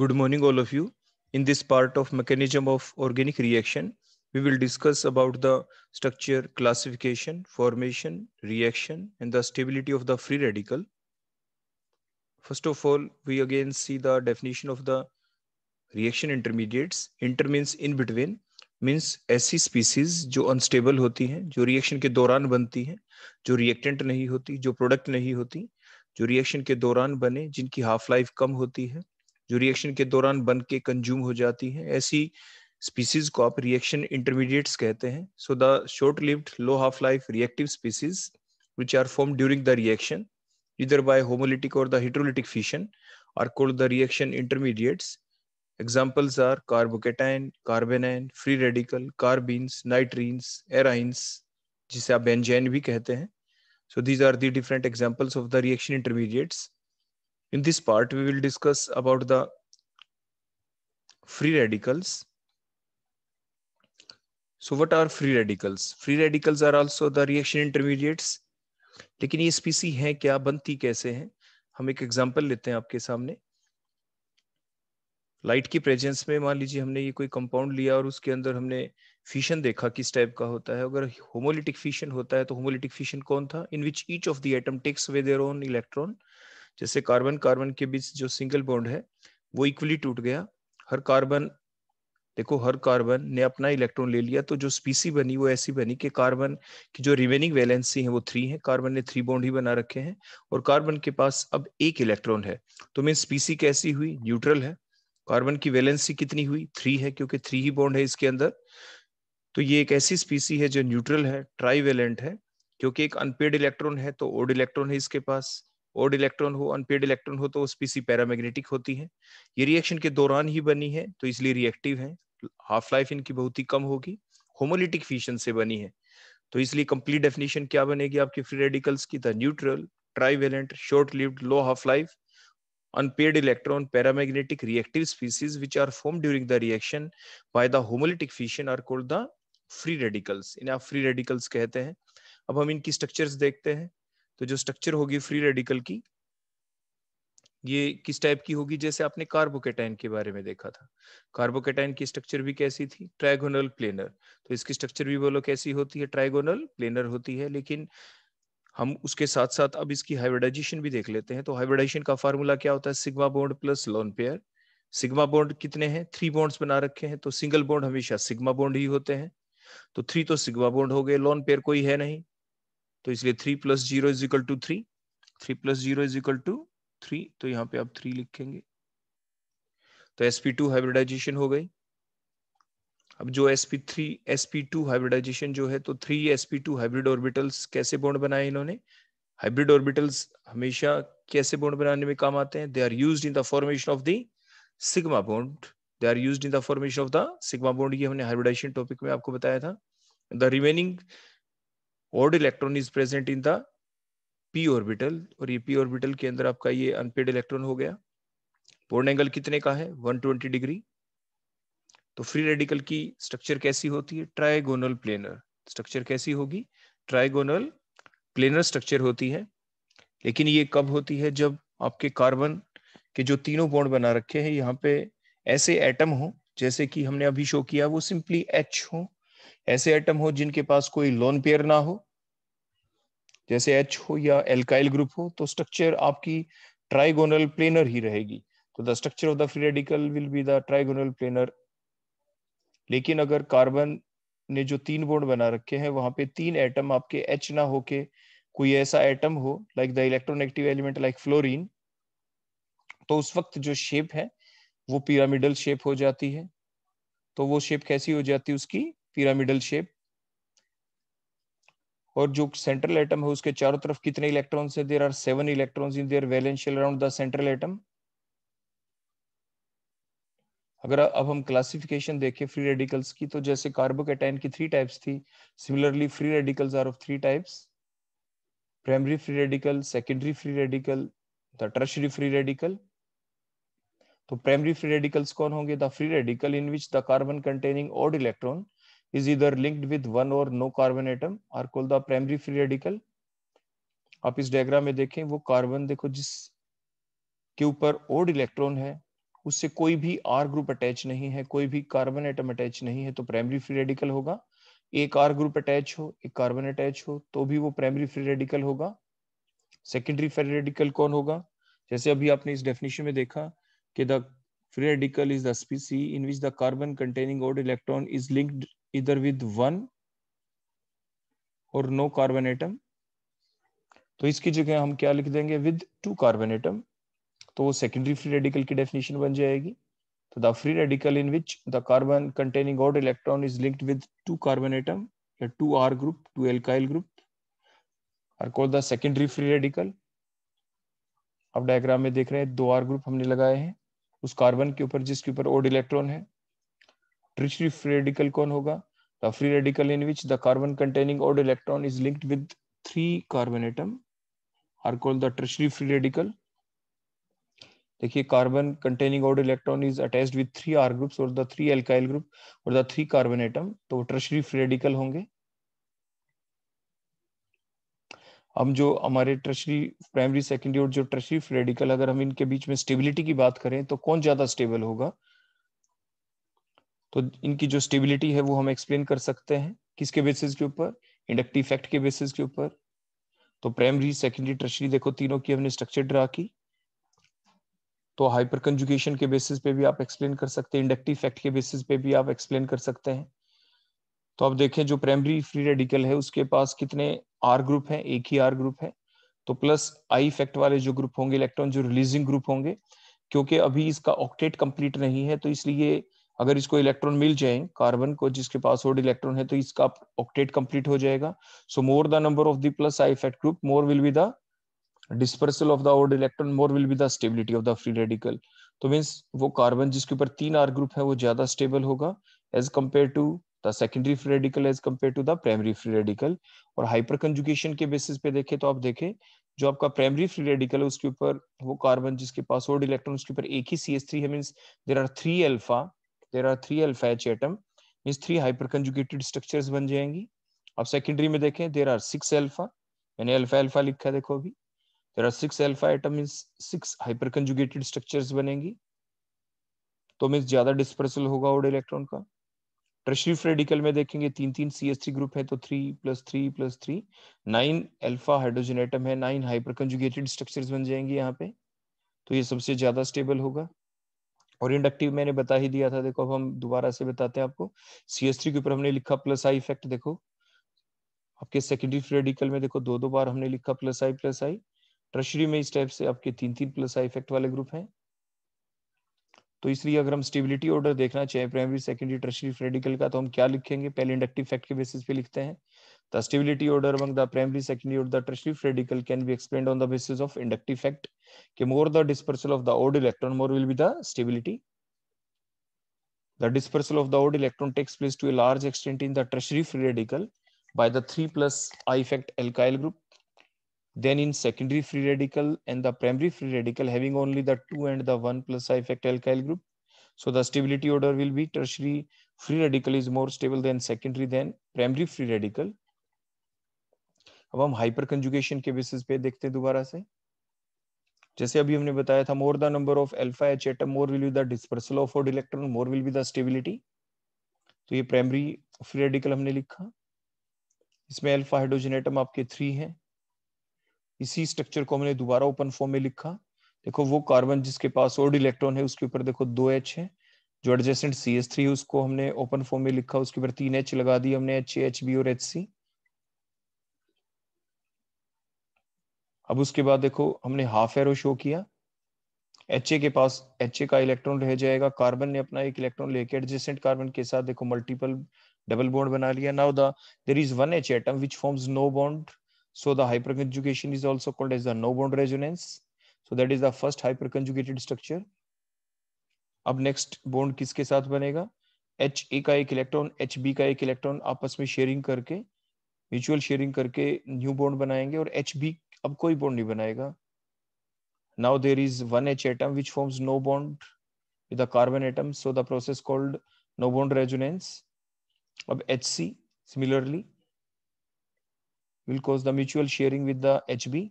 Good morning, all of you. In this part of mechanism of organic reaction, we will discuss about the structure, classification, formation, reaction, and the stability of the free radical. First of all, we again see the definition of the reaction intermediates. Inter means in between, means ऐसी species जो unstable होती हैं जो reaction के दौरान बनती हैं जो रिएक्टेंट नहीं होती जो प्रोडक्ट नहीं होती जो रिएक्शन के दौरान बने जिनकी हाफ लाइफ कम होती है जो रिएक्शन के दौरान बन के कंज्यूम हो जाती है ऐसी स्पीसीज को आप रिएक्शन इंटरमीडिएट्स कहते हैं so the short lived low half life reactive species which are form during the reaction इधर बाय होमोलिटिक और the heterolytic fission are called the reaction intermediates examples are carbocation carbanion free radical carbenes nitrenes arynes जिसे आप benzyne भी कहते हैं so these are the different examples of the reaction intermediates In this part, we will discuss about the free radicals. So what are free radicals? Free radicals are also the reaction intermediates. lekin ye species हैं kya banti kaise हैं hum ek example lete hain aapke samne light की presence में मान लीजिए हमने ये कोई compound लिया और उसके अंदर हमने फिशन देखा किस टाइप का होता है अगर होमोलिटिक फिशन होता है तो होमोलिटिक फिशन कौन था in which each of the atom takes away their own electron जैसे कार्बन कार्बन के बीच जो सिंगल बॉन्ड है वो इक्वली टूट गया हर कार्बन देखो हर कार्बन ने अपना इलेक्ट्रॉन ले लिया तो जो स्पीसी बनी वो ऐसी बनी कि कार्बन की जो रिमेनिंग वैलेंसी है वो थ्री है कार्बन ने थ्री बॉन्ड ही बना रखे हैं और कार्बन के पास अब एक इलेक्ट्रॉन है तो मीन स्पीसी कैसी हुई न्यूट्रल है कार्बन की वैलेंसी कितनी हुई थ्री है क्योंकि थ्री ही बॉन्ड है इसके अंदर तो ये एक ऐसी स्पीसी है जो न्यूट्रल है ट्राईवेलेंट है क्योंकि एक अनपेड इलेक्ट्रॉन है तो ओड इलेक्ट्रॉन है इसके पास ओड इलेक्ट्रॉन हो अनपेड इलेक्ट्रॉन हो तो वो स्पीसी पैरामैग्नेटिक होती है ये रिएक्शन के दौरान ही बनी है तो इसलिए रिएक्टिव है हाफ लाइफ इनकी बहुत ही कम होगी होमोलिटिक फीशन से बनी है तो इसलिए कंप्लीट डेफिनेशन क्या बनेगी आपके फ्री रेडिकल्स की the neutral trivalent short lived low half life unpaired electron paramagnetic reactive species which are form during the reaction by the homolytic fission are called the free radicals इन्हें आप free radicals कहते हैं अब हम इनकी structures देखते हैं तो जो स्ट्रक्चर होगी फ्री रेडिकल की ये किस टाइप की होगी जैसे आपने कार्बोकेटाइन के बारे में देखा था कार्बोकेटाइन की स्ट्रक्चर भी कैसी थी ट्राइगोनल प्लेनर तो इसकी स्ट्रक्चर भी बोलो कैसी होती है ट्राइगोनल प्लेनर होती है लेकिन हम उसके साथ साथ अब इसकी हाइब्रिडाइजेशन भी देख लेते हैं तो हाइब्रिडाइजेशन का फार्मूला क्या होता है sigma bond plus lone pair sigma bond कितने हैं थ्री बोन्ड बना रखे हैं तो सिंगल बोन्ड हमेशा सिग्मा बोन्ड ही होते हैं तो थ्री तो सिग्मा बोन्ड हो गए लोन पेयर कोई है नहीं तो इसलिए three plus zero is equal to three three plus zero is equal to three तो यहाँ पे आप थ्री लिखेंगे तो sp2 हाइब्रिडाइजेशन हो गई अब जो sp3 sp2 हाइब्रिडाइजेशन जो है तो थ्री sp2 हाइब्रिड ऑर्बिटल्स कैसे बॉन्ड बनाए इन्होंने हाइब्रिड ऑर्बिटल्स हमेशा कैसे बॉन्ड बनाने में काम आते हैं they are use in the formation of the sigma bond they are use in the formation of the sigma bond ये हमने हाइब्रिडाइजेशन टॉपिक में आपको बताया था the remaining odd electron is present in the P orbital और ये P orbital के अंदर आपका ये अनपेड इलेक्ट्रॉन हो गया पूर्ण एंगल कितने का है 120 डिग्री तो फ्री रेडिकल की स्ट्रक्चर कैसी होती है ट्राइगोनल प्लेनर स्ट्रक्चर कैसी होगी ट्राइगोनल प्लेनर स्ट्रक्चर होती है लेकिन ये कब होती है जब आपके कार्बन के जो तीनों बॉन्ड बना रखे हैं यहाँ पे ऐसे एटम हो जैसे कि हमने अभी शो किया वो सिंपली एच हो ऐसे एटम हो जिनके पास कोई लोन पेयर ना हो जैसे एच हो या एल्काइल ग्रुप हो तो स्ट्रक्चर आपकी ट्राइगोनल प्लेनर ही रहेगी तो the structure of the free radical will be the trigonal planar लेकिन अगर कार्बन ने जो तीन बोर्ड बना रखे हैं वहां पे तीन एटम आपके एच ना होके कोई ऐसा एटम हो like the electronegative element like fluorine तो उस वक्त जो शेप है वो पिरामिडल शेप हो जाती है तो वो शेप कैसी हो जाती है उसकी पिरामिडल शेप और जो सेंट्रल एटम है उसके चारों तरफ कितने इलेक्ट्रॉन है there are seven electron in their valence shell around the central atom अगर अब हम क्लासिफिकेशन देखें फ्री रेडिकल्स की तो जैसे कार्बोकेटाइन की थ्री टाइप्स थी similarly free radicals are of three types primary free radical secondary free radical the tertiary free radical तो प्राइमरी फ्री रेडिकल्स कौन होंगे the free radical in which the carbon containing odd electron is either linked with one or no carbon atom are called the primary free radical आप इस diagram में देखें वो carbon देखो जिस के ऊपर ओड इलेक्ट्रॉन है उससे कोई भी आर ग्रुप अटैच नहीं है कोई भी कार्बन एटम अटैच नहीं है तो प्राइमरी फ्री रेडिकल होगा एक आर ग्रुप अटैच हो एक कार्बन अटैच हो तो भी वो प्राइमरी फ्री रेडिकल होगा सेकेंडरी फ्री रेडिकल कौन होगा जैसे अभी आपने इस डेफिनेशन में देखा कि the free radical is the species in which the carbon containing odd electron is linked either with one और नो कार्बन एटम तो इसकी जगह हम क्या लिख देंगे विद टू कार्बन एटम तो वो सेकेंडरी फ्री रेडिकल की डेफिनेशन बन जाएगी तो the free radical in which the carbon containing odd electron is linked with two carbon atom या two R group two alkyl group are called the secondary free radical आप diagram में देख रहे हैं दो आर ग्रुप हमने लगाए हैं उस कार्बन के ऊपर जिसके ऊपर ओड इलेक्ट्रॉन है ट्रिचरी फ्री रेडिकल कौन होगा the free radical in which the carbon containing odd electron is linked with three carbon atom are called the tertiary free radical देखिए carbon containing odd electron is attached with three R groups और the three alkyl group और the three carbon atom तो tertiary free radical होंगे हम जो हमारे tertiary primary secondary और जो ट्रशरी फ्रेडिकल अगर हम इनके बीच में स्टेबिलिटी की बात करें तो कौन ज्यादा स्टेबल होगा तो इनकी जो स्टेबिलिटी है वो हम एक्सप्लेन कर सकते हैं किसके बेसिस के ऊपर इंडक्टिव फैक्ट के बेसिस के ऊपर तो प्राइमरी सेकेंडरी ट्रशरी देखो तीनों की हमने स्ट्रक्चर ड्रा की तो हाइपर कंजुकेशन के बेसिस पे भी आप एक्सप्लेन कर सकते हैं इंडक्टिव फैक्ट के बेसिस पे भी आप एक्सप्लेन कर सकते हैं तो आप देखें जो प्राइमरी फ्री रेडिकल है उसके पास कितने आर ग्रुप हैं एक ही आर ग्रुप है तो प्लस आई इफेक्ट वाले जो ग्रुप होंगे इलेक्ट्रॉन जो रिलीजिंग ग्रुप होंगे क्योंकि अभी इसका ऑक्टेट कंप्लीट नहीं है तो इसलिए अगर इसको इलेक्ट्रॉन मिल जाए कार्बन को जिसके पास ओड इलेक्ट्रॉन है तो इसका ऑक्टेट कंप्लीट हो जाएगा so more the number of the plus I effect group more will be the dispersal of the odd electron more will be the stability of the free radical तो means वो carbon जिसके ऊपर तीन are group है वो ज्यादा stable होगा as compare to the secondary free radical as compare to the primary free radical और हाइपर कंजुकेशन के बेसिस पे देखें तो आप देखें जो आपका प्राइमरी फ्री रेडिकल है उसके ऊपर वो कार्बन जिसके पास ओड इलेक्ट्रॉन उसके ऊपर एक ही सी एस थ्री है means there are three alpha there are three alpha H atom means three hyperconjugated structures बन जाएंगी अब secondary में देखें there are six alpha मैंने alpha alpha लिखा है देखो अभी there are six alpha atom means six hyper structures structures बनेंगी तो मीन्स ज्यादा डिस्पर्सल होगा ओड इलेक्ट्रॉन का फ्रेडिकल में देखेंगे तीन तीन सी एस थ्री ग्रुप है तो three plus three plus three nine alpha hydrogen atom है नाइन हाइपर कंजुगेटेड स्ट्रक्चर्स बन जाएंगे यहाँ पे तो ये सबसे ज्यादा स्टेबल होगा और इंडक्टिव मैंने बता ही दिया था देखो अब हम दोबारा से बताते हैं आपको सी एस थ्री के ऊपर हमने लिखा प्लस आई इफेक्ट देखो आपके सेकेंडरी फ्रेडिकल में देखो दो दो बार हमने लिखा plus I plus I tertiary में इस टाइप से आपके तीन तीन प्लस आई इफेक्ट वाले ग्रुप हैं तो इसलिए अगर हम स्टेबिलिटी ऑर्डर देखना चाहे प्राइमरी सेकेंडरी ट्रशरी फ्रेडिकल का तो हम क्या लिखेंगे पहले इंडक्टिव फैक्ट के बेसिस पे लिखते हैं The stability order among the primary, secondary, or the tertiary radical can be explained on the basis of inductive fact. The more the dispersal of the odd electron, more will be the stability. The dispersal of the odd electron takes place to a large extent in the tertiary free radical by the 3 plus I effect alkyl group. Then in secondary free radical and the primary free radical having only the 2 and the 1 plus I effect alkyl group. So the stability order will be tertiary free radical is more stable than secondary than primary free radical. अब हम hyper conjugation के basis पे देखते हैं दोबारा से जैसे अभी हमने बताया था more the number of alpha H atom more will be the dispersal of odd electron more will be the stability तो ये प्राइमरी फ्री रेडिकल हमने लिखा इसमें एल्फा हाइड्रोजन एटम आपके थ्री हैं इसी स्ट्रक्चर को हमने दोबारा ओपन फॉर्म में लिखा देखो वो कार्बन जिसके पास ओड इलेक्ट्रॉन है उसके ऊपर देखो दो एच है जो एडजेसेंट सी एस थ्री उसको हमने ओपन फॉर्म में लिखा उसके ऊपर तीन एच लगा दी हमने एच एच बी और एच सी अब उसके बाद देखो हमने हाफ एरो शो किया एच के पास एच का इलेक्ट्रॉन रह जाएगा कार्बन ने अपना एक इलेक्ट्रॉन लेके एडजेसेंट कार्बन के साथ देखो मल्टीपल डबल बॉन्ड बना लिया now the there is one H atom which forms no bond so conjugation is also called as the no bond bond so so is the first hyperconjugated structure अब next bond किसके साथ बनेगा H A का एक electron H B का एक electron आपस में शेयरिंग करके म्यूचुअल शेयरिंग करके न्यू बॉन्ड बनाएंगे और एच बी अब कोई बॉन्ड नहीं बनाएगा now there is one H atom which forms no bond with the carbon atom. So the process called no bond resonance of HC similarly will cause the mutual sharing with the HB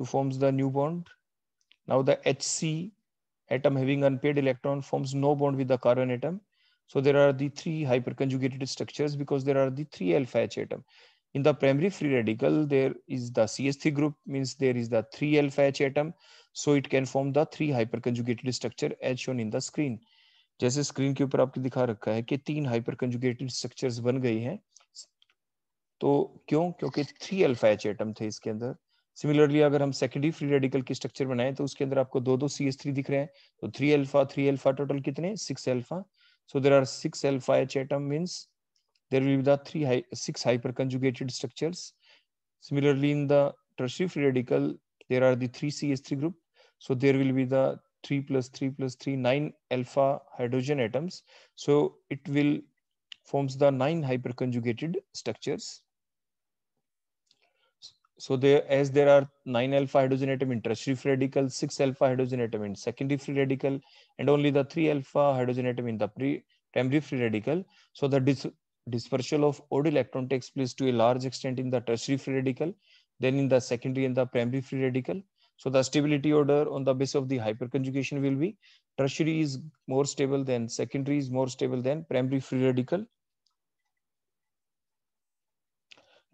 to forms the new bond. Now the HC atom having unpaired electron forms no bond with the carbon atom. So there are the three hyperconjugated structures because there are the three alpha H atom. In the primary free radical, there is the CH3 group, means there is the 3 alpha H atom. So it can form the three hyperconjugated structure as shown in the screen. जैसे screen के ऊपर आपके दिखा रखा है कि तीन हाइपरकंजुगेटेड structures बन गई हैं तो क्यों क्योंकि थ्री अल्फा एच एटम थे इसके अंदर सिमिलरली अगर हम सेकेंडरी फ्री रेडिकल की स्ट्रक्चर बनाएं तो उसके अंदर आपको दो दो सी एस थ्री दिख रहे हैं तो three alpha three alpha total कितने six alpha so there are six alpha H atom means there will be the three six hyperconjugated structures. Similarly, in the tertiary free radical, there are the three CH3 group. So there will be the 3 plus 3 plus 3, 9 alpha hydrogen atoms. So it will forms the nine hyperconjugated structures. So there, as there are nine alpha hydrogen atom in tertiary free radical, six alpha hydrogen atom in secondary free radical, and only the three alpha hydrogen atom in the pre primary free radical. So the dispersal of odd electron takes place to a large extent in the tertiary free radical, then in the secondary and the primary free radical. So the stability order on the basis of the hyperconjugation will be tertiary is more stable than secondary is more stable than primary free radical.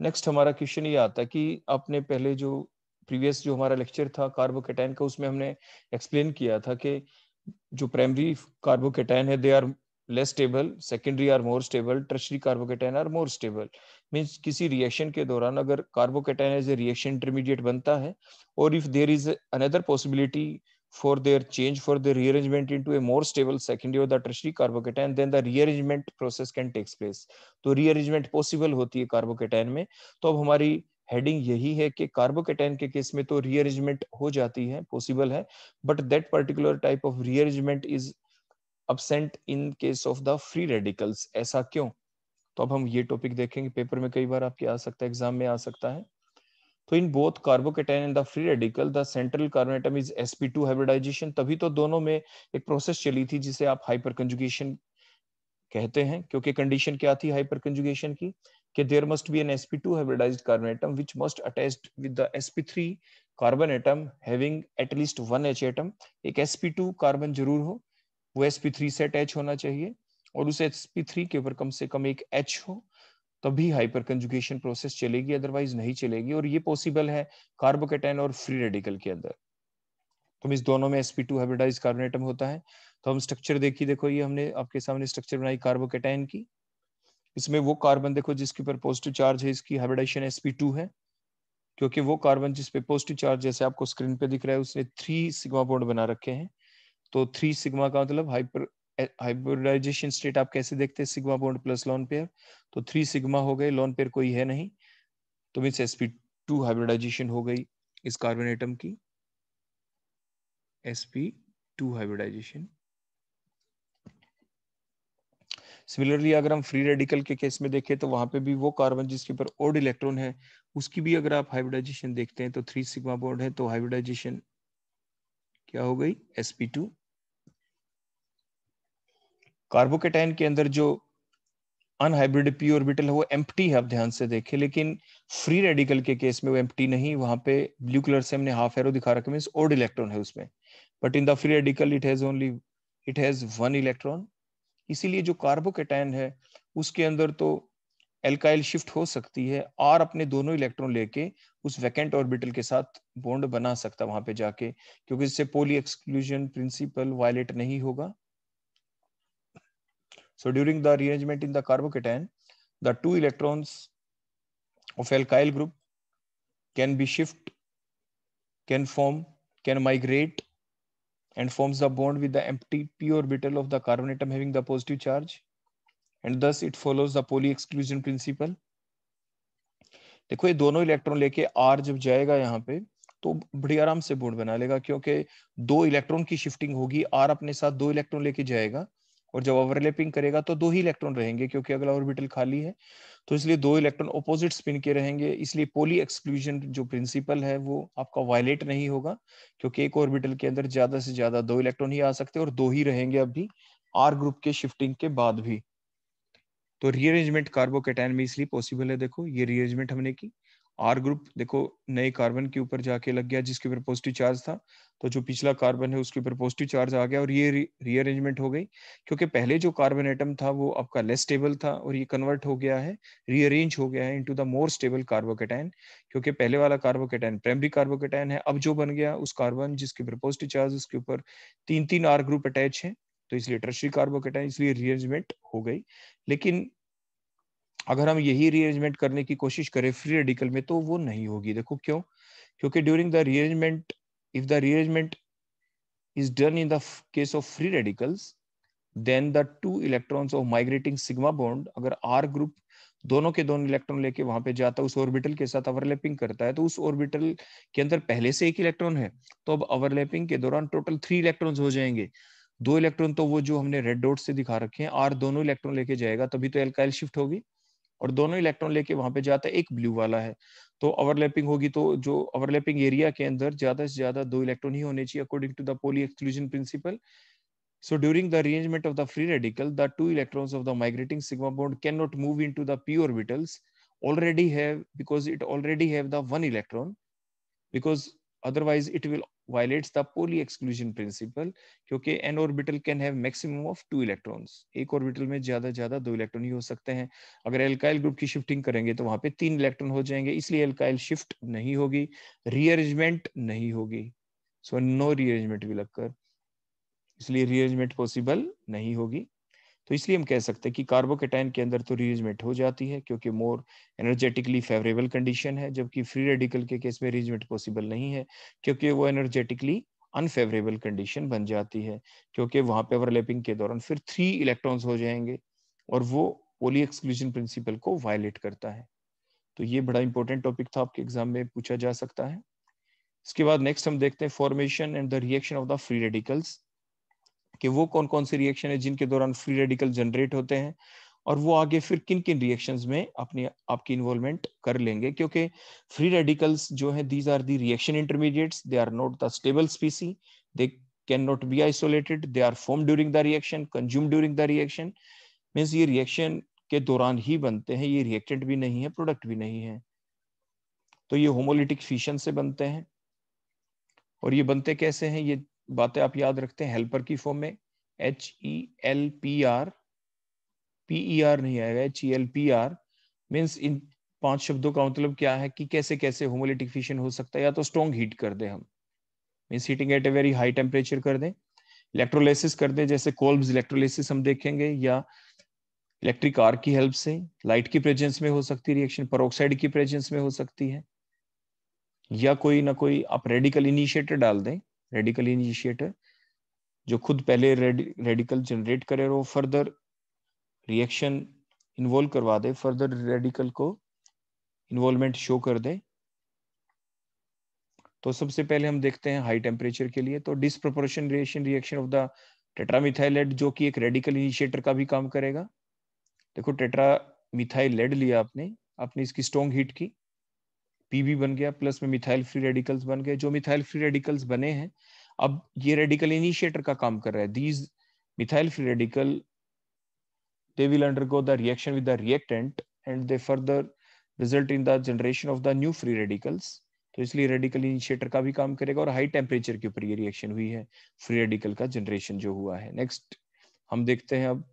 Next हमारा question ये आता है कि आपने पहले जो previous जो हमारा लेक्चर था कार्बोकेटाइन का उसमें हमने एक्सप्लेन किया था कि जो प्राइमरी कार्बोकेटाइन है they are less stable secondary are more stable tertiary carbocation are more stable means किसी reaction के दौरान अगर carbocation as a reaction intermediate बनता है or if there is another possibility for their change for the rearrangement into a more stable secondary or the tertiary carbocation then the rearrangement process can takes place तो rearrangement possible hoti hai carbocation mein to ab hamari heading यही है कि carbocation के case में तो rearrangement हो जाती है पॉसिबल है but that particular type of rearrangement is absent in case of the free radicals ऐसा क्यों तो अब हम ये टॉपिक देखेंगे पेपर में कई बार आपके आ सकता है एग्जाम में आ सकता है तो in both carbocation and the free radical the central carbon atom is sp2 hybridization तभी तो दोनों में एक प्रोसेस चली थी जिसे आप हाइपर कंजुगेशन कहते हैं क्योंकि कंडीशन क्या थी हाइपर कंजुगेशन की कि there must be an sp2 hybridized carbon atom which must attached with the sp3 carbon atom having at least one H atom एक sp2 कार्बन जरूर हो वो एस पी थ्री से अटैच होना चाहिए और उस एस पी थ्री के ऊपर कम से कम एक एच हो तभी हाइपर कंजुगेशन प्रोसेस चलेगी अदरवाइज नहीं चलेगी और ये पॉसिबल है कार्बोकेटाइन और फ्री रेडिकल के अंदर तो इस दोनों में sp2 टू हाइब्रिडाइज कार्बोनेटम होता है तो हम स्ट्रक्चर देखिए देखो ये हमने आपके सामने स्ट्रक्चर बनाई कार्बोकेटाइन की इसमें वो कार्बन देखो जिसके ऊपर पॉजिटिव चार्ज है इसकी हाइब्रिडाइजेशन sp2 है क्योंकि वो कार्बन जिसपे पॉजिटिव चार्ज जैसे आपको स्क्रीन पे दिख रहा है उसने थ्री सिग्मा बॉन्ड बना रखे हैं तो थ्री सिग्मा का मतलब हाइपर हाइब्रिडाइजेशन स्टेट आप कैसे देखते हैं sigma bond plus lone pair तो थ्री सिग्मा हो गए लॉन पेयर कोई है नहीं तो मीन्स एसपी टू हाइब्रिडाइजेशन हो गई इस कार्बन एटम की एसपी टू हाइब्रिडाइजेशन सिमिलरली अगर हम फ्री रेडिकल के केस में देखें तो वहां पे भी वो कार्बन जिसके ऊपर ओड इलेक्ट्रॉन है उसकी भी अगर आप हाइब्रिडाइजेशन देखते हैं तो थ्री सिग्मा बॉन्ड है तो हाइब्रिडाइजेशन क्या हो गई एसपी टू कार्बोकेटाइन के अंदर जो अनहाइब्रिड पी ऑर्बिटल है वो एम्प्टी है आप ध्यान से देखें लेकिन फ्री रेडिकल के केस में वो एम्प्टी नहीं वहां पे ब्लू कलर से हमने हाफ एरो दिखा रखा मीन ओल्ड इलेक्ट्रॉन है उसमें but in the free radical it has only it has one electron इसीलिए जो कार्बोकेटाइन है उसके अंदर तो एल्काइल शिफ्ट हो सकती है और अपने दोनों इलेक्ट्रॉन लेके उस वैकेंट ऑर्बिटल के साथ बॉन्ड बना सकता है वहां पे जाके क्योंकि इससे पोली एक्सक्लूजन प्रिंसिपल वायलेट नहीं होगा So during the rearrangement in the carbocation, the two electrons of alkyl group can be shift, can form, can migrate and forms the bond with the empty p orbital of the carbon atom having the positive charge and thus it follows the pauli exclusion principle देखो ये दोनों electron लेके are जब जाएगा यहाँ पे तो बड़ी आराम से बोर्ड बना लेगा क्योंकि दो इलेक्ट्रॉन की शिफ्टिंग होगी आर अपने साथ दो इलेक्ट्रॉन लेके जाएगा और जब ओवरलैपिंग करेगा तो दो ही इलेक्ट्रॉन रहेंगे क्योंकि अगला ऑर्बिटल खाली है तो इसलिए दो इलेक्ट्रॉन ऑपोजिट स्पिन के रहेंगे इसलिए पोली एक्सक्लूजन जो प्रिंसिपल है वो आपका वायलेट नहीं होगा क्योंकि एक ऑर्बिटल के अंदर ज्यादा से ज्यादा दो इलेक्ट्रॉन ही आ सकते हैं और दो ही रहेंगे अब भी आर ग्रुप के शिफ्टिंग के बाद भी तो रीअरेंजमेंट कार्बोकेटाइन में इसलिए पॉसिबल है देखो ये रीअरेंजमेंट हमने की आर ग्रुप देखो नए कार्बन के ऊपर जाके लग गया जिसके ऊपर पॉजिटिव चार्ज था तो जो पिछला कार्बन है उसके ऊपर पॉजिटिव चार्ज आ गया और ये रीअरेंजमेंट हो गई क्योंकि पहले जो कार्बन एटम था वो आपका लेस स्टेबल था और ये कन्वर्ट हो गया है रीअरेंज हो गया है into the more stable carbocation क्योंकि पहले वाला कार्बोकेटाइन प्राइमरी कार्बोकेटाइन है अब जो बन गया उस कार्बन जिसके ऊपर पॉजिटिव चार्ज उसके ऊपर तीन तीन आर ग्रुप अटैच है तो इसलिए टर्शरी कार्बोकेटाइन इसलिए रीअरेंजमेंट हो गई लेकिन अगर हम यही रीअरेंजमेंट करने की कोशिश करें फ्री रेडिकल में तो वो नहीं होगी देखो क्यों क्योंकि during the rearrangement if the rearrangement is done in the case of free radicals then the two electrons of migrating sigma bond अगर आर ग्रुप दोनों के दोनों इलेक्ट्रॉन लेके वहां पे जाता है उस ऑर्बिटल के साथ ओवरलैपिंग करता है तो उस ऑर्बिटल के अंदर पहले से एक इलेक्ट्रॉन है तो अब ओवरलैपिंग के दौरान टोटल थ्री इलेक्ट्रॉन्स हो जाएंगे दो इलेक्ट्रॉन तो वो जो हमने रेड डॉट से दिखा रखे हैं आर दोनों इलेक्ट्रॉन लेके जाएगा तभी तो एल्काइल शिफ्ट होगी और दोनों इलेक्ट्रॉन लेके वहां पे जाता है एक ब्लू वाला है तो ओवरलैपिंग होगी तो जो ओवरलैपिंग एरिया के अंदर ज्यादा से ज्यादा दो इलेक्ट्रॉन ही होने चाहिए according to the Pauli exclusion principle so during the arrangement of the free radical the two electrons of the migrating sigma bond can not move into the P orbitals already have one electron because otherwise it will violates the Pauli exclusion principle क्योंकि n orbital can have maximum of two electrons एक orbital में ज्यादा ज्यादा दो electron ही हो सकते हैं अगर alkyl group की shifting करेंगे तो वहां पे तीन electron हो जाएंगे इसलिए alkyl shift नहीं होगी rearrangement नहीं होगी so no rearrangement will occur इसलिए rearrangement possible नहीं होगी तो इसलिए हम कह सकते हैं कि कार्बोकेटाइन के अंदर तो रिजमेंट हो जाती है क्योंकि मोर एनर्जेटिकली फेवरेबल कंडीशन है जबकि फ्री रेडिकल के केस में रिजमेंट पॉसिबल नहीं है क्योंकि वो एनर्जेटिकली अनफेवरेबल कंडीशन बन जाती है क्योंकि वहां पे ओवरलैपिंग के दौरान फिर थ्री इलेक्ट्रॉन्स हो जाएंगे और वो पोली एक्सक्लूजन प्रिंसिपल को वायलेट करता है तो ये बड़ा इंपॉर्टेंट टॉपिक था आपके एग्जाम में पूछा जा सकता है इसके बाद नेक्स्ट हम देखते हैं formation and the reaction of the free radicals कि वो कौन कौन से रिएक्शन है जिनके दौरान फ्री रेडिकल जनरेट होते हैं और वो आगे फिर किन किन रिएक्शंस में अपनी आपकी इन्वॉल्वमेंट कर लेंगे क्योंकि फ्री रेडिकल्स जो है these are the reaction intermediates they are not the stable species they can not be isolated they are form during the reaction consume during the reaction means ये reaction के दौरान ही बनते हैं ये रिएक्टेंट भी नहीं है प्रोडक्ट भी नहीं है तो ये होमोलिटिक फिशन से बनते हैं और ये बनते कैसे हैं ये बातें आप याद रखते हैं हेल्पर की फॉर्म में H E L P R P E R नहीं आएगा H E L P R means इन पांच शब्दों का मतलब क्या है कि कैसे कैसे होमोलिटिक फिशन हो सकता है या तो स्ट्रॉन्ग हीट कर दे हम means heating at a very high temperature कर दें इलेक्ट्रोलाइसिस कर दें जैसे कोल्ब्स इलेक्ट्रोलाइसिस हम देखेंगे या इलेक्ट्रिक आर्क की हेल्प से लाइट की प्रेजेंस में हो सकती है रिएक्शन परोक्साइड की प्रेजेंस में हो सकती है या कोई ना कोई आप रेडिकल इनिशिएटर डाल दें रेडिकल इनिशिएटर जो खुद पहले रेडिकल जनरेट करे और वो फर्दर रिएक्शन इन्वॉल्व करवा दे फर्दर रेडिकल को इन्वॉल्वमेंट शो कर दे तो सबसे पहले हम देखते हैं हाई टेम्परेचर के लिए तो disproportion reaction reaction of the tetramethylate जो कि एक रेडिकल इनिशिएटर का भी काम करेगा देखो टेट्रामिथाइलेट लिया आपने आपने इसकी स्ट्रॉन्ग हीट की पीबी बन गया प्लस में मिथाइल फ्री रेडिकल्स बन गए जो मिथाइल फ्री रेडिकल्स बने हैं अब ये रेडिकल इनिशिएटर का काम कर रहा है these methyl free radical they will undergo the reaction with the reactant and they further result in the generation of the new free radicals तो इसलिए रेडिकल इनिशिएटर का भी काम करेगा और हाई टेम्परेचर के ऊपर ये रिएक्शन हुई है फ्री रेडिकल का जनरेशन जो हुआ है नेक्स्ट हम देखते हैं अब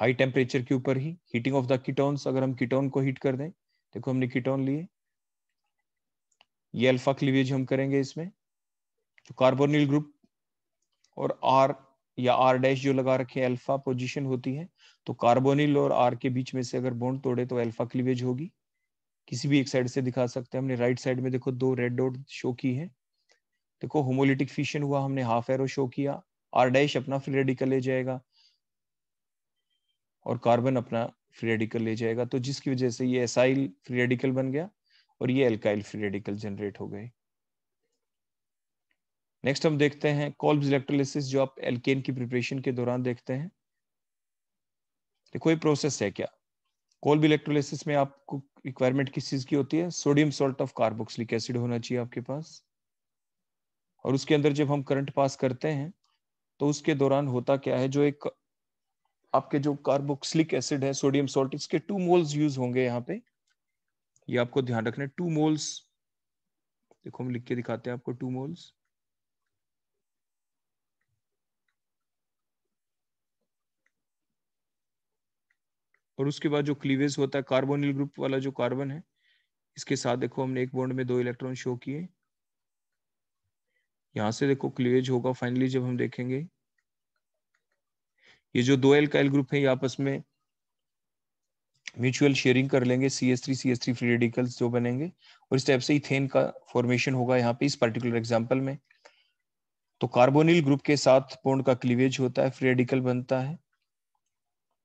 हाई टेम्परेचर के ऊपर ही हीटिंग ऑफ द कीटोन्स अगर हम कीटोन को हीट कर दें देखो हमने कीटोन लिए ये अल्फा क्लीवेज हम करेंगे इसमें तो कार्बोनिल ग्रुप और आर या आर डैश जो लगा रखे अल्फा पोजीशन होती है तो कार्बोनिल और आर के बीच में से अगर बॉन्ड तोड़े तो अल्फा क्लीवेज होगी किसी भी एक साइड से दिखा सकते हैं हमने राइट साइड में देखो दो रेड डॉट शो की है देखो होमोलिटिक फिशन हुआ हमने हाफ एरो शो किया आर डैश अपना फ्री रेडिकल ले जाएगा और कार्बन अपना फ्री रेडिकल ले जाएगा तो जिसकी वजह से ये एसाइल फ्री रेडिकल बन गया और ये एल्काइल फ्री रेडिकल जनरेट हो गए नेक्स्ट हम देखते हैं कॉल्ब इलेक्ट्रोलिस जो आप एल्केन की प्रिपरेशन के दौरान देखते हैं देखो ये प्रोसेस है क्या कॉल्ब इलेक्ट्रोलिस में आपको रिक्वायरमेंट किस चीज की होती है sodium salt of carboxylic acid होना चाहिए आपके पास और उसके अंदर जब हम करंट पास करते हैं तो उसके दौरान होता क्या है जो एक आपके जो कार्बोक्सिलिक एसिड है सोडियम सोल्ट इसके टू मोल्स यूज होंगे यहाँ पे ये आपको ध्यान रखना है टू मोल्स देखो हम लिख के दिखाते हैं आपको टू मोल्स और उसके बाद जो क्लीवेज होता है कार्बोनिल ग्रुप वाला जो कार्बन है इसके साथ देखो हमने एक बॉन्ड में दो इलेक्ट्रॉन शो किए यहां से देखो क्लीवेज होगा फाइनली जब हम देखेंगे ये जो दो एल्काइल ग्रुप है ये आपस में म्यूचुअल शेयरिंग कर लेंगे C S three C S three free जो बनेंगे और इस टाइप से इथेन का फॉर्मेशन होगा यहाँ पे इस पर्टिकुलर एग्जाम्पल में तो कार्बोनिल ग्रुप के साथ बॉन्ड का क्लीवेज होता है फ्रीडिकल बनता है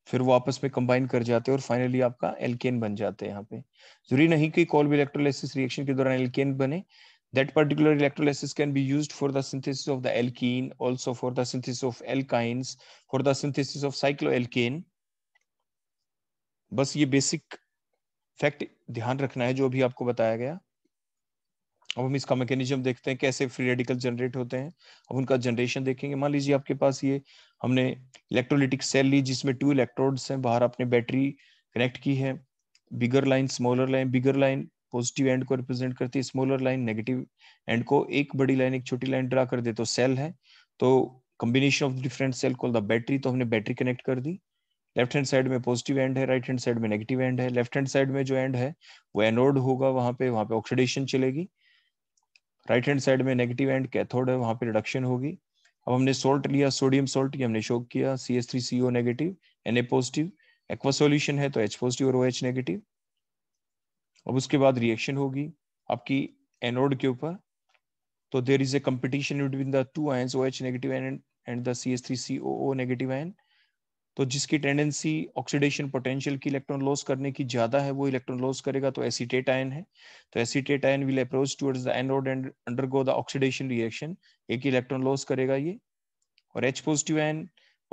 फिर वो आपस में कंबाइन कर जाते हैं और फाइनली आपका एल्केन बन जाते हैं यहाँ पे जरूरी नहीं कि कॉल इलेक्ट्रोलाइसिस रिएक्शन के दौरान एल्केन बने That particular electrolysis can be used for the synthesis of the alkene, also for the synthesis of alkynes, for the synthesis of cycloalkane. बस ये बेसिक फैक्ट ध्यान रखना है जो भी आपको बताया गया अब हम इसका मैकेनिज्म देखते हैं कैसे फ्री रेडिकल जनरेट होते हैं अब उनका जनरेशन देखेंगे मान लीजिए आपके पास ये हमने इलेक्ट्रोलिटिक सेल ली जिसमें टू इलेक्ट्रोड्स हैं बाहर आपने बैटरी कनेक्ट की है bigger line smaller line bigger line positive end को रिप्रेजेंट करती है स्मॉलर लाइन नेगेटिव एंड को एक बड़ी लाइन एक छोटी लाइन ड्रा कर दे तो सेल है तो combination of different cell call the battery तो हमने बैटरी कनेक्ट कर दी लेफ्ट हैंड साइड में पॉजिटिव एंड है राइट हैंड साइड में नेगेटिव एंड है लेफ्ट हैंड साइड में जो एंड है वो एनोड होगा वहां पे वहां पे ऑक्सीडेशन चलेगी राइट हैंड साइड में नेगेटिव एंड कैथोड है वहां पे रिडक्शन होगी अब हमने सोल्ट लिया सोडियम सोल्ट ये हमने शोक किया C S three C O negative N A positive aqua solution है तो एच पॉजिटिव और ओ एच नेगेटिव अब उसके बाद रिएक्शन होगी आपकी एनोड के ऊपर तो there is a competition between the two ions O H negative ion and the C S three C O O negative ion तो जिसकी टेंडेंसी ऑक्सीडेशन पोटेंशियल की इलेक्ट्रॉन लॉस करने की ज्यादा है वो इलेक्ट्रॉन लॉस करेगा तो एसीटेट आयन है तो acetate ion will approach towards the anode and undergo the oxidation reaction एक इलेक्ट्रॉन लॉस करेगा ये और एच पॉजिटिव आयन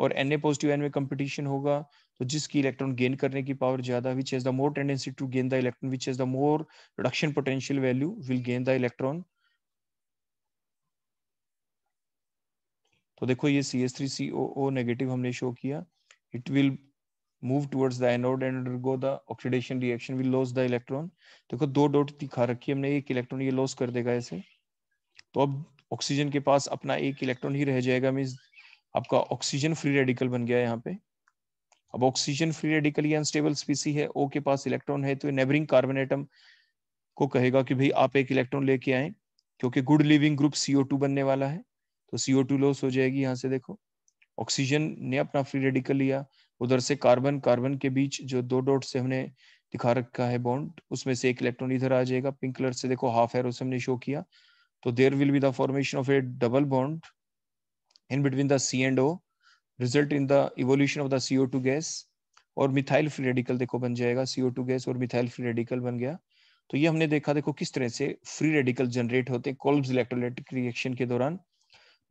और एन ए पॉजिटिव आयन में कंपटीशन होगा तो जिसकी इलेक्ट्रॉन गेन करने की पावर ज्यादा which has the more tendency to gain the electron which has the more reduction potential value will gain the electron तो देखो ये C S three C O O negative हमने शो किया it will move towards the anode and undergo the oxidation reaction will loss the electron देखो दो dot दिखा रखी हमने एक इलेक्ट्रॉन ये लॉस कर देगा ऐसे तो अब ऑक्सीजन के पास अपना एक इलेक्ट्रॉन ही रह जाएगा मीन्स आपका ऑक्सीजन फ्री रेडिकल बन गया यहाँ पे अब oxygen free radically unstable species है ओ के पास इलेक्ट्रॉन है तो नेबरिंग कार्बन एटम को कहेगा कि भाई आप एक इलेक्ट्रॉन लेके आए क्योंकि good leaving group C O two बनने वाला है तो सीओ टू लॉस हो जाएगी यहाँ से देखो ऑक्सीजन ने अपना फ्री रेडिकल लिया उधर से कार्बन कार्बन के बीच जो दो डॉट से हमने दिखा रखा है बॉन्ड उसमें से एक इलेक्ट्रॉन इधर आ जाएगा पिंक कलर से देखो हाफ एरो से हमने शो किया तो there will be the formation of a double bond in between the C and O result result in the evolution of the two gas और मिथाइल फ्री रेडिकल देखो बन जाएगा टू गैस और methyl free radical बन गया तो ये हमने देखा देखो किस तरह से फ्री रेडिकल जनरेट होते हैं कोल्ब्स इलेक्ट्रोलाइटिक रिएक्शन के दौरान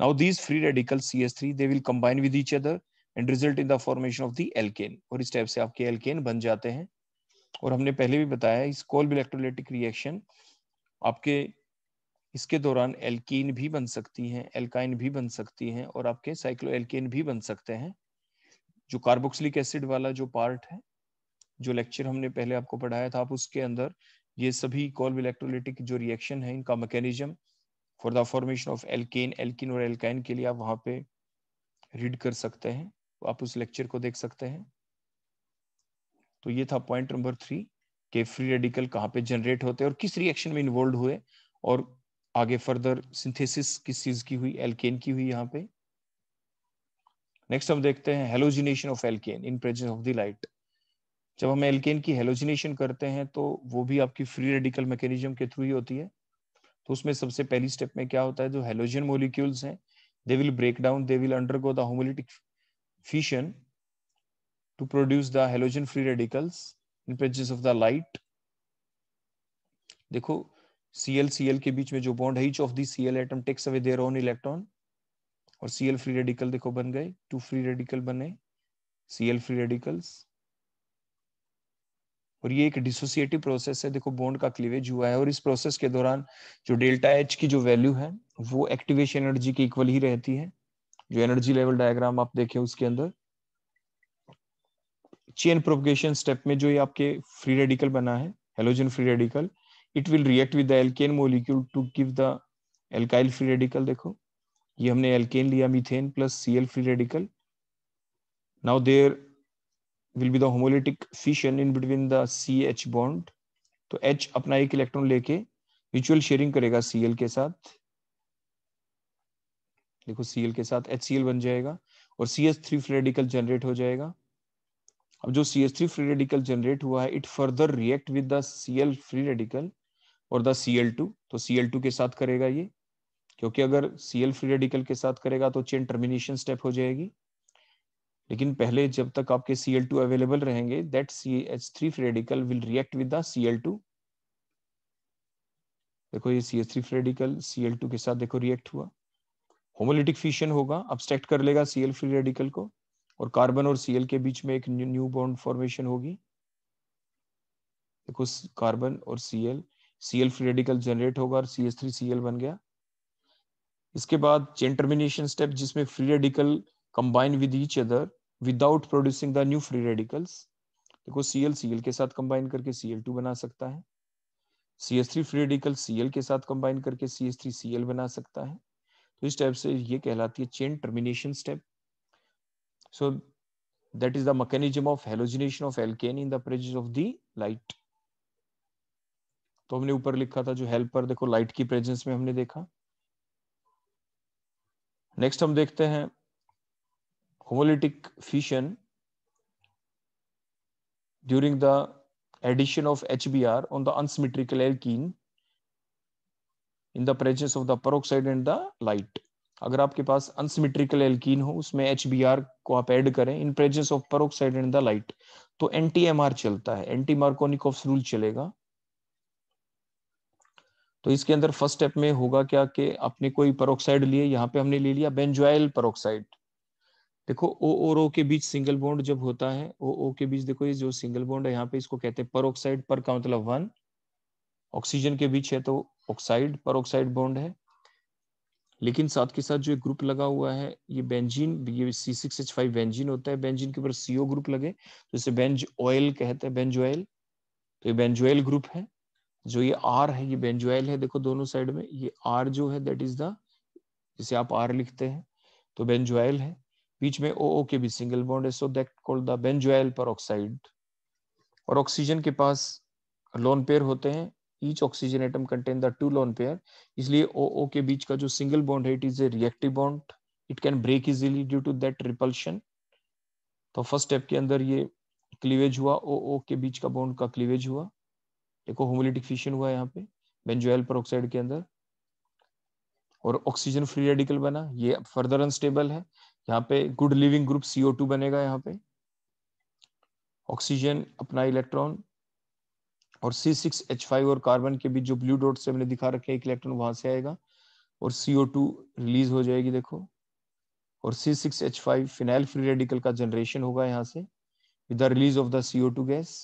now these free radical C S three they will combine with each other and result in the formation of the alkane और इस टाइप से आपके एल्केन बन जाते हैं और हमने पहले भी बताया इस कोल्ब इलेक्ट्रोलाइटिक रिएक्शन आपके इसके दौरान एल्कीन भी बन सकती हैं एल्काइन भी बन सकती हैं और आपके साइक्लो एल्केन भी बन सकते हैं जो कार्बोक्सिलिक एसिड वाला जो पार्ट है जो लेक्चर हमने पहले आपको पढ़ाया था आप उसके अंदर ये सभी कॉल्व इलेक्ट्रोलिटिक जो रिएक्शन है इनका mechanism for the formation of alkane alkene और एल्काइन के लिए आप वहां पे रीड कर सकते हैं तो आप उस लेक्चर को देख सकते हैं तो ये था पॉइंट नंबर थ्री के फ्री रेडिकल कहाँ पे जनरेट होते हैं और किस रिएक्शन में इन्वॉल्व हुए और आगे फर्दर सिंथेसिस किस चीज की हुई एल्केन की हुई यहाँ पे नेक्स्ट हम देखते हैं halogenation of alkane in presence of the light जब हम एल्केन की हेलोजिनेशन करते हैं तो वो भी आपकी फ्री रेडिकल मैकेनिज्म के थ्रू ही होती है तो उसमें सबसे पहली स्टेप में क्या होता है जो हेलोजन मोलिक्यूल्स हैं they will break down they will undergo the homolytic fission to produce the halogen free radicals in presence of the light देखो सीएल सीएल के बीच में जो बॉन्ड है each of the C L atom takes away their own electron और C L free radical देखो बन गए टू फ्री रेडिकल बने सीएल फ्री रेडिकल्स और ये एक डिसोसिएटिव प्रोसेस है देखो बॉन्ड का क्लीवेज हुआ है और इस प्रोसेस के दौरान जो डेल्टा एच की जो वैल्यू है वो एक्टिवेशन एनर्जी के इक्वल ही रहती है जो एनर्जी लेवल डायग्राम आप देखें उसके अंदर चेन प्रोपगेशन स्टेप में जो ये आपके फ्री रेडिकल बना है halogen free radical it will react with the alkane molecule to give the alkyl free radical देखो ये हमने एल्केन लिया methane plus C L free radical now there will be the homolytic fission in between the CH bond तो H अपना एक electron लेके mutual sharing करेगा Cl के साथ देखो सी एल के साथ एच सी एल बन जाएगा और C three free radical generate हो जाएगा अब जो C three free radical generate हुआ है it further react with the C L free radical और द सी एल टू तो सी एल टू के साथ करेगा ये क्योंकि अगर सी एल फ्री रेडिकल के साथ करेगा तो चेन टर्मिनेशन स्टेप हो जाएगी लेकिन पहले जब तक आपके सी एल टू अवेलेबल रहेंगे that C H three free radical will react with the C L two देखो ये C H three free radical C L two के साथ देखो रिएक्ट हुआ होमोलिटिक फिशन होगा अब्सट्रैक्ट कर लेगा सी एल फ्री रेडिकल को और कार्बन और सी एल के बीच में एक न्यू बॉन्ड फॉर्मेशन होगी देखो कार्बन और C L C L free radical generate होगा और C S three C L बन गया इसके बाद चेन टर्मिनेशन स्टेप जिसमें free radical combine with each other without producing the new free radicals देखो सी एल सी एल के साथ कंबाइन करके सी एल टू बना सकता है C S three free radical C L के साथ कंबाइन करके C S three C L बना सकता है तो इस स्टेप से ये कहलाती है chain termination step so that is the mechanism of halogenation of alkane in the presence of the light तो हमने ऊपर लिखा था जो हेल्पर देखो लाइट की प्रेजेंस में हमने देखा नेक्स्ट हम देखते हैं homolytic fission addition of H B R on the unsymmetrical alkene in the presence of the peroxide and the light अगर आपके पास अनसिमेट्रिकल एल्कीन हो उसमें एच बी आर को आप एड करें in presence of peroxide and the light तो anti M चलता है एंटी मार्कोनिक ऑफ रूल चलेगा तो इसके अंदर फर्स्ट स्टेप में होगा क्या कि आपने कोई परोक्साइड लिए यहाँ पे हमने ले लिया बेंजोइल परोक्साइड देखो ओ और ओ के बीच सिंगल बॉन्ड जब होता है ओ ओ के बीच देखो ये जो सिंगल बॉन्ड है यहाँ पे इसको कहते हैं परोक्साइड पर का मतलब वन ऑक्सीजन के बीच है तो ऑक्साइड परोक्साइड बॉन्ड है लेकिन साथ के साथ जो एक ग्रुप लगा हुआ है ये बेंजीन ये C six H five benzene होता है बेंजीन के ऊपर सीओ ग्रुप लगे तो इसे बेंज ऑयल कहते हैं बेंज ऑयल तो ये ऑयल ग्रुप है जो ये आर है ये बेंजुएल है देखो दोनों साइड में ये आर जो है दैट इज द जिसे आप आर लिखते हैं तो बेंजुएल है बीच में ओ ओ के भी सिंगल बॉन्ड है so that called the benzoyl पर और ऑक्सीजन के पास लोन पेयर होते हैं each oxygen atom contain the two lone pair इसलिए ओ ओ के बीच का जो सिंगल बॉन्ड है it is a reactive bond it can break easily due to that repulsion तो फर्स्ट स्टेप के अंदर ये क्लीवेज हुआ ओ ओ के बीच का बॉन्ड का क्लीवेज हुआ देखो होमोलिटिक फिशन हुआ यहाँ पे बेंजोयल पर के अंदर और ऑक्सीजन फ्री रेडिकल बना ये फर्दर अनस्टेबल है यहाँ पे good leaving group C O two बनेगा यहाँ पे ऑक्सीजन अपना इलेक्ट्रॉन और सी सिक्स एच फाइव और कार्बन के बीच जो ब्लू डॉट से हमने दिखा रखे एक इलेक्ट्रॉन वहां से आएगा और सीओ टू रिलीज हो जाएगी देखो और C six H five phenyl free radical का जनरेशन होगा यहाँ से with the release of the C O two gas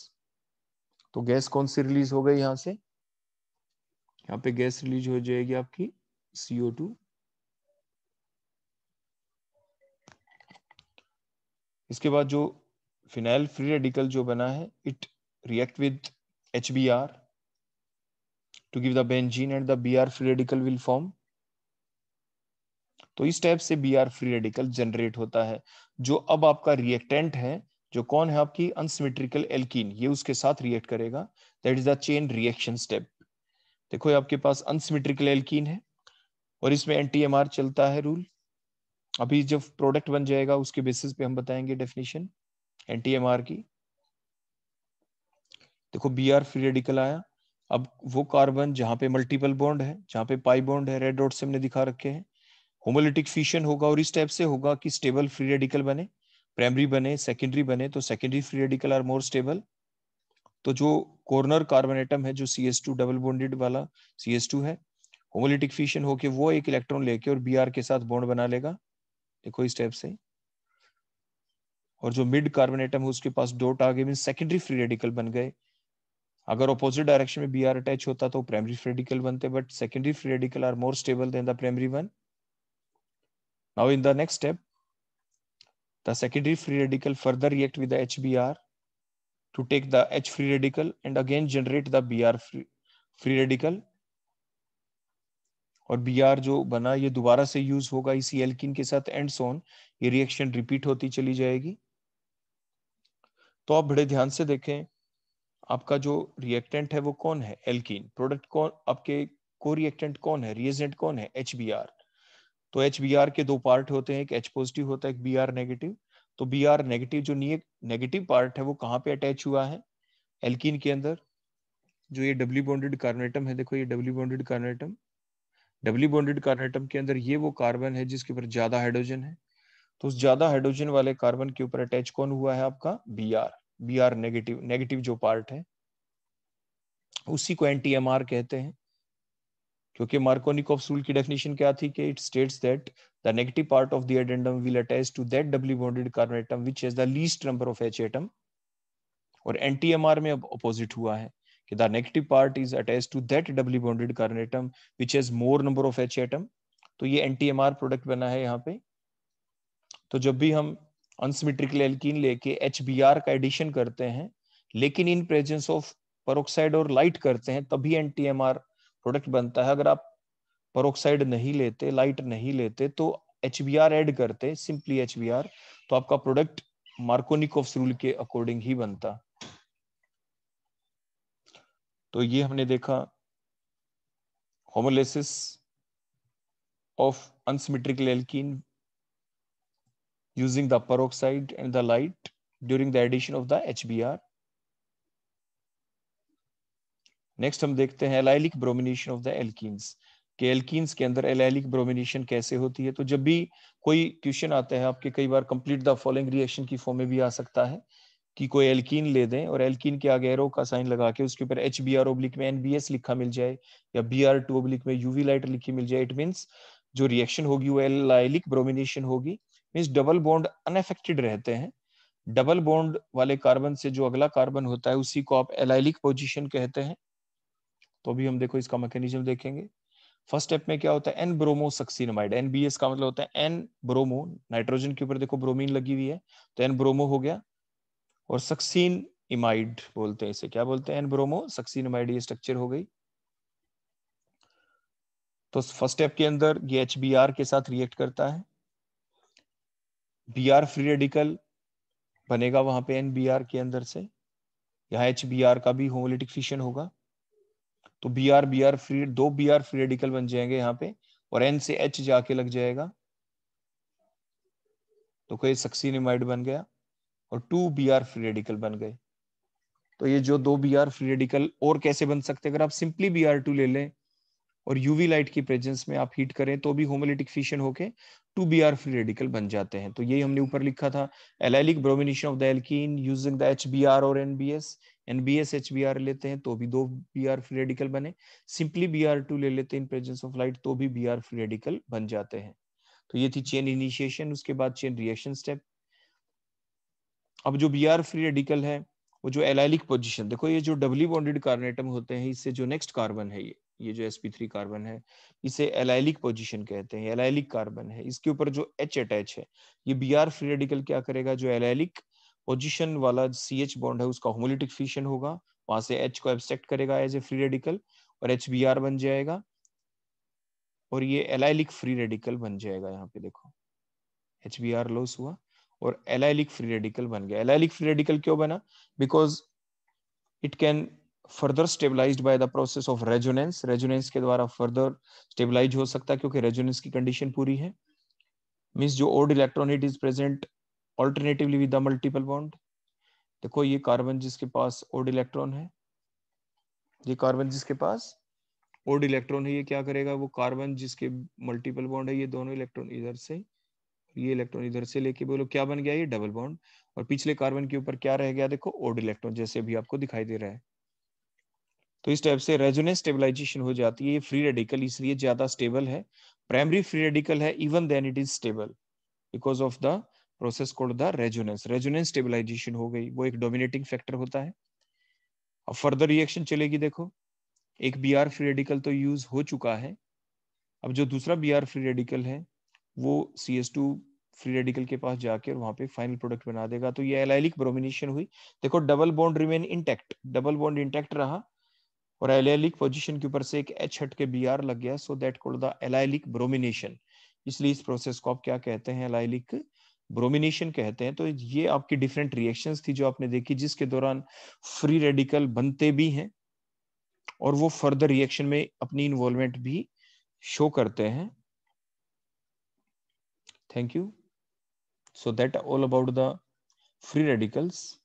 तो गैस कौन सी रिलीज हो गई यहां से यहां पे गैस रिलीज हो जाएगी आपकी सीओ टू इसके बाद जो फिनाइल फ्री रेडिकल जो बना है it react with H B R to give the benzene and the B R free radical will form तो इस टाइप से B R free radical generate होता है जो अब आपका रिएक्टेंट है जो कौन है आपकी अनसिमेट्रिकल एल्कीन ये उसके साथ रिएक्ट करेगा that is the chain reaction step देखो ये आपके पास अनसिमेट्रिकल एल्कीन है और इसमें एनटीएमआर चलता है रूल अभी जब प्रोडक्ट बन जाएगा उसके बेसिस पे हम बताएंगे डेफिनेशन एन की देखो बी आर फ्री रेडिकल आया अब वो कार्बन जहां पे मल्टीपल बॉन्ड है जहां पे पाई बॉन्ड है रेड डॉट से हमने दिखा रखे हैं होमोलिटिक फिशन होगा और इस टाइप से होगा कि स्टेबल फ्री रेडिकल बने प्राइमरी बने सेकेंडरी बने तो secondary free radical are more stable तो जो कॉर्नर कार्बन एटम है जो C S two double bonded वाला सी एस टू है होमोलिटिक फिशन होके वो एक इलेक्ट्रॉन लेके और बी आर के साथ बॉन्ड बना लेगा देखो इस टाइप से और जो मिड कार्बन एटम है उसके पास डोट आ गए मीन सेकेंडरी फ्री रेडिकल बन गए अगर ऑपोजिट डायरेक्शन में बी आर अटैच होता तो प्राइमरी फ्री रेडिकल बनते but secondary free radical are more stable than the primary one now in the next step The secondary free radical further react with the HBr to take the H free radical and again generate the Br free, free radical और B R जो बना ये दोबारा से use होगा इसी alkene के साथ एंड सोन ये रिएक्शन रिपीट होती चली जाएगी तो आप बड़े ध्यान से देखें आपका जो रिएक्टेंट है वो कौन है एल्किन प्रोडक्ट कौन आपके को रिएक्टेंट कौन है रिएजेंट कौन है एच बी आर तो एच बी आर के दो पार्ट होते हैं एक एच पॉजिटिव होता है एक बी आर नेगेटिव तो बी आर नेगेटिव जो नेगेटिव पार्ट है वो कहाँ पे अटैच हुआ है एल्किन के अंदर जो ये डब्ल्यू बॉन्डेड कार्बनेटम है देखो ये doubly bonded carbon atom doubly bonded carbon atom के अंदर ये वो कार्बन है जिसके ऊपर ज्यादा हाइड्रोजन है तो उस ज्यादा हाइड्रोजन वाले कार्बन के ऊपर अटैच कौन हुआ है आपका B R B R negative negative जो पार्ट है उसी को एंटी एम आर कहते हैं क्योंकि मार्कोनिकोफ रूल की डेफिनेशन क्या थी कि it states that the negative part of the addendum will attach to that doubly bonded carbon atom which has the least number of H atom और anti M R में अब अपोजिट हुआ है कि the negative part is attach to that doubly bonded carbon atom which has more number of H atom तो ये एनटीएमआर product बना है यहां पे तो जब भी हम अनसिमेट्रिकल एल्कीन लेके एचबीआर का एडिशन करते हैं लेकिन इन प्रेजेंस ऑफ परोक्साइड और लाइट करते हैं तभी एनटीएमआर प्रोडक्ट बनता है अगर आप परोक्साइड नहीं लेते लाइट नहीं लेते तो एच बी आर एड करते सिंपली एच बी आर तो आपका प्रोडक्ट मार्कोनिकोव्स रूल के अकॉर्डिंग ही बनता तो ये हमने देखा homolysis of unsymmetrical the peroxide and the light during the addition of the H B R next हम देखते हैं allylic bromination of the alkenes के एल्किन्स के अंदर एलाइलिक ब्रोमिनेशन कैसे होती है तो जब भी कोई क्वेश्चन आता है आपके कई बार कंप्लीट द फॉलोइंग रिएक्शन की फॉर्म में भी आ सकता है कि कोई एल्कीन ले दें और एल्कीन के आगे एरो का साइन लगा के उसके ऊपर एच बी आर ओब्लिक में एनबीएस लिखा मिल जाए या बी आर टू ओब्लिक में यूवी लाइट लिखी मिल जाए इट मीन्स जो रिएक्शन होगी वो एलाइलिक ब्रोमिनेशन होगी मीन्स डबल बॉन्ड अनएफेक्टेड रहते हैं डबल बॉन्ड वाले कार्बन से जो अगला कार्बन होता है उसी को आप एलाइलिक पोजिशन कहते हैं तो अभी हम देखो इसका मैकेनिज्म देखेंगे फर्स्ट स्टेप में क्या होता है N bromo succinimide N B S का मतलब होता है एन ब्रोमो नाइट्रोजन के ऊपर देखो ब्रोमीन लगी हुई है तो एन ब्रोमो हो गया और सक्सीन इमाइड बोलते हैं इसे क्या बोलते हैं एन ब्रोमो सक्सीनमाइड ये स्ट्रक्चर हो गई तो फर्स्ट स्टेप के अंदर ये एच बी आर के साथ रिएक्ट करता है बी आर फ्री रेडिकल बनेगा वहां पे एन बी आर के अंदर से यहाँ एच बी आर का भी होमोलिटिक फिशन होगा तो B R B R free दो बी आर फ्री रेडिकल बन जाएंगे यहाँ पे और एन से एच जाके लग जाएगा तो कोई सक्सीनिमाइड बन गया और two B R free radical बन गए तो ये जो दो बी आर फ्री रेडिकल और कैसे बन सकते अगर आप सिंपली बी आर टू ले लें और यूवी लाइट की प्रेजेंस में आप हीट करें तो भी होमोलिटिक फिशन होके two B R free radical बन जाते हैं तो यही हमने ऊपर लिखा था allylic bromination of the alkene using the H B R और N B S NBS H B R लेते हैं तो भी दो बी आर फ्री रेडिकल बने सिंपली बी आर टू ले लेते हैं इन प्रेजेंस ऑफ लाइट तो भी बी आर फ्री रेडिकल बन जाते हैं तो ये थी चेन इनिशिएशन उसके बाद चेन रिएक्शन स्टेप अब जो बी आर फ्री रेडिकल है वो जो एलाइलिक पोजिशन देखो ये जो डबली बॉन्डेड कार्बन एटम होते हैं इससे जो नेक्स्ट कार्बन है ये ये जो sp3 कार्बन है इसे एलाइलिक पोजीशन कहते हैं एलाइलिक कार्बन है इसके ऊपर जो H अटैच है ये Br फ्री रेडिकल क्या करेगा जो एलाइलिक पोजिशन वाला सी एच बॉन्ड है उसका होमोलिटिक फिशन होगा वहां से एच को एब्सट्रैक्ट करेगा एज ए फ्री रेडिकल और एच बी आर बन जाएगा और ये एलाइलिक फ्री रेडिकल बन जाएगा यहाँ पे देखो एच बी आर लॉस हुआ और एलाइलिक फ्री रेडिकल बन गया एलाइलिक फ्री रेडिकल क्यों बना because it can further stabilized by the process of resonance resonance के द्वारा फर्दर स्टेबलाइज हो सकता है क्योंकि रेजोनेंस की कंडीशन पूरी है मीन्स जो old electron it is present alternatively with the multiple bond देखो ये कार्बन जिसके पास ओड इलेक्ट्रॉन है ये कार्बन जिसके पास ओड इलेक्ट्रॉन है ये क्या करेगा वो कार्बन जिसके मल्टीपल बॉन्ड है ये दोनों इलेक्ट्रॉन इधर से ये इलेक्ट्रॉन इधर से लेके बोलो क्या बन गया ये डबल बॉन्ड और पिछले कार्बन के ऊपर क्या रह गया देखो ओड इलेक्ट्रॉन जैसे अभी आपको दिखाई दे रहा है तो इस टाइप से रेजोनेंस स्टेबलाइजेशन हो जाती है ये फ्री रेडिकल इसलिए ज्यादा स्टेबल है प्राइमरी फ्री रेडिकल है even then it is stable because of the process called the resonance resonance stabilization हो गई वो एक डोमिनेटिंग फैक्टर होता है अब फर्दर रिएक्शन चलेगी देखो एक बी आर फ्री रेडिकल तो यूज हो चुका है अब जो दूसरा बी आर फ्री रेडिकल है वो C S two free radical के पास जाकर वहां पे फाइनल प्रोडक्ट बना देगा तो ये एलाइलिक ब्रोमिनेशन हुई देखो double bond remain intact double bond intact रहा और एलाइलिक पोजीशन के ऊपर से एक एच हट के बी आर लग गया so that called the allylic bromination इसलिए इस प्रोसेस को आप क्या कहते हैं एलाइलिक ब्रोमिनेशन कहते हैं तो ये आपकी डिफरेंट रिएक्शंस थी जो आपने देखी जिसके दौरान फ्री रेडिकल बनते भी हैं और वो फर्दर रिएक्शन में अपनी इन्वॉल्वमेंट भी शो करते हैं thank you so that all about the free radicals